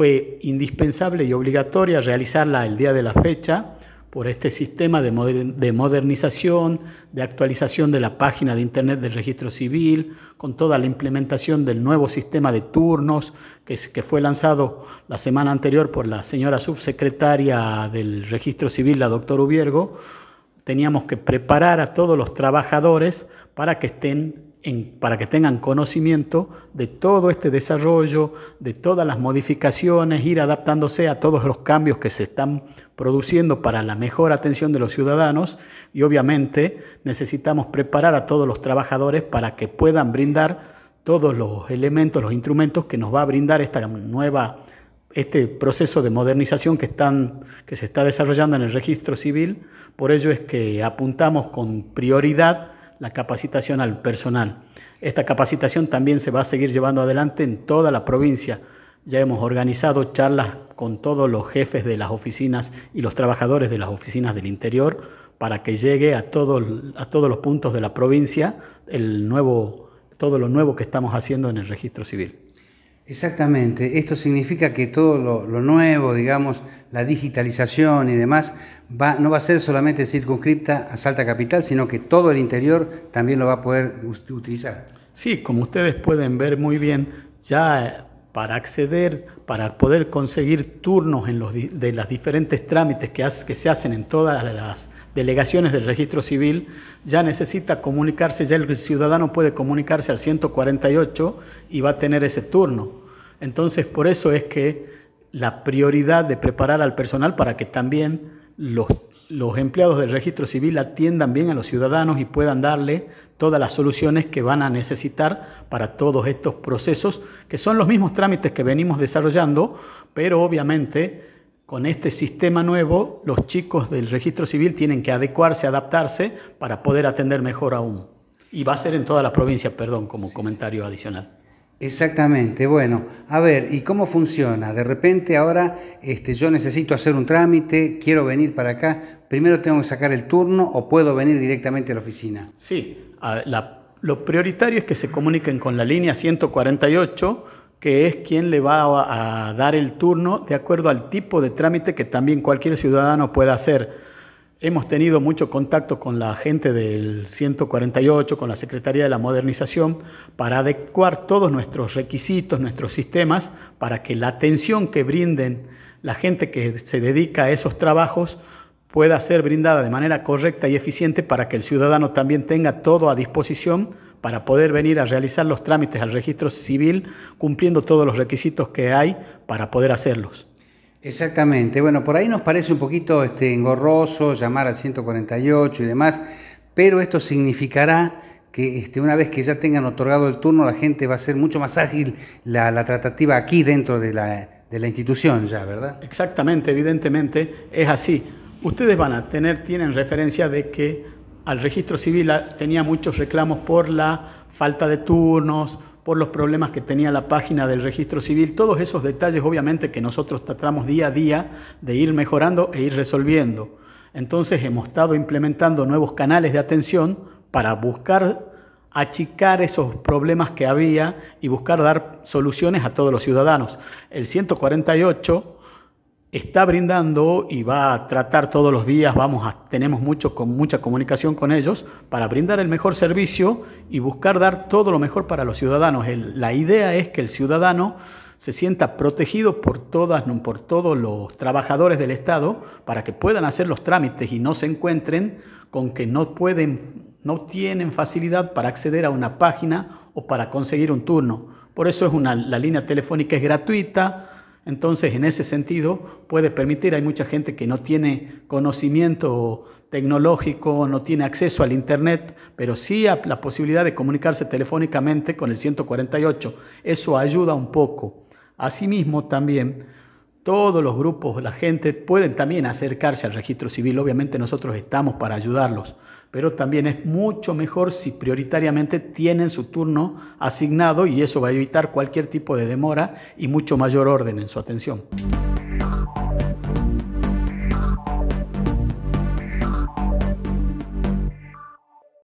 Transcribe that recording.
fue indispensable y obligatoria realizarla el día de la fecha por este sistema de, modernización, de actualización de la página de Internet del Registro Civil, con toda la implementación del nuevo sistema de turnos que, que fue lanzado la semana anterior por la señora subsecretaria del Registro Civil, la doctora Ubiergo, teníamos que preparar a todos los trabajadores para que estén para que tengan conocimiento de todo este desarrollo, de todas las modificaciones, ir adaptándose a todos los cambios que se están produciendo para la mejor atención de los ciudadanos y obviamente necesitamos preparar a todos los trabajadores para que puedan brindar todos los elementos, los instrumentos que nos va a brindar esta nueva este proceso de modernización que, están, que se está desarrollando en el registro civil. Por ello es que apuntamos con prioridad la capacitación al personal. Esta capacitación también se va a seguir llevando adelante en toda la provincia. Ya hemos organizado charlas con todos los jefes de las oficinas y los trabajadores de las oficinas del interior para que llegue a todos, a todos los puntos de la provincia el nuevo, todo lo nuevo que estamos haciendo en el registro civil. Exactamente, esto significa que todo lo, nuevo, digamos, la digitalización y demás, va, no va a ser solamente circunscripta a Salta Capital, sino que todo el interior también lo va a poder utilizar. Sí, como ustedes pueden ver muy bien, ya para acceder, para poder conseguir turnos en los, de los diferentes trámites que, que se hacen en todas las delegaciones del registro civil, ya necesita comunicarse, ya el ciudadano puede comunicarse al 148 y va a tener ese turno entonces, por eso es que la prioridad de preparar al personal para que también los, empleados del registro civil atiendan bien a los ciudadanos y puedan darle todas las soluciones que van a necesitar para todos estos procesos, que son los mismos trámites que venimos desarrollando, pero obviamente con este sistema nuevo los chicos del registro civil tienen que adecuarse, adaptarse para poder atender mejor aún. Y va a ser en todas las provincias, perdón, como comentario adicional. Exactamente, bueno, a ver, ¿y cómo funciona? De repente ahora este, yo necesito hacer un trámite, quiero venir para acá, primero tengo que sacar el turno o puedo venir directamente a la oficina. Sí, lo prioritario es que se comuniquen con la línea 148, que es quien le va a dar el turno de acuerdo al tipo de trámite que también cualquier ciudadano pueda hacer Hemos tenido mucho contacto con la gente del 148, con la Secretaría de la Modernización, para adecuar todos nuestros requisitos, nuestros sistemas, para que la atención que brinden la gente que se dedica a esos trabajos pueda ser brindada de manera correcta y eficiente para que el ciudadano también tenga todo a disposición para poder venir a realizar los trámites al registro civil cumpliendo todos los requisitos que hay para poder hacerlos. Exactamente. Bueno, por ahí nos parece un poquito este, engorroso llamar al 148 y demás, pero esto significará que este, una vez que ya tengan otorgado el turno, la gente va a ser mucho más ágil la, tratativa aquí dentro de la, de la, institución ya, ¿verdad? Exactamente, evidentemente es así. Ustedes van a tener, tienen referencia de que al registro civil tenía muchos reclamos por la falta de turnos, por los problemas que tenía la página del registro civil, todos esos detalles obviamente que nosotros tratamos día a día de ir mejorando e ir resolviendo. Entonces hemos estado implementando nuevos canales de atención para buscar achicar esos problemas que había y buscar dar soluciones a todos los ciudadanos. El 148 está brindando y va a tratar todos los días, vamos a, tenemos con mucha comunicación con ellos para brindar el mejor servicio y buscar dar todo lo mejor para los ciudadanos. la idea es que el ciudadano se sienta protegido por todas, por todos los trabajadores del Estado para que puedan hacer los trámites y no se encuentren con que no pueden, no tienen facilidad para acceder a una página o para conseguir un turno. Por eso es la línea telefónica es gratuita, entonces, en ese sentido, puede permitir, hay mucha gente que no tiene conocimiento tecnológico, no tiene acceso al Internet, pero sí la posibilidad de comunicarse telefónicamente con el 148. Eso ayuda un poco. Asimismo, también todos los grupos, la gente pueden también acercarse al registro civil. Obviamente nosotros estamos para ayudarlos, pero también es mucho mejor si prioritariamente tienen su turno asignado y eso va a evitar cualquier tipo de demora y mucho mayor orden en su atención.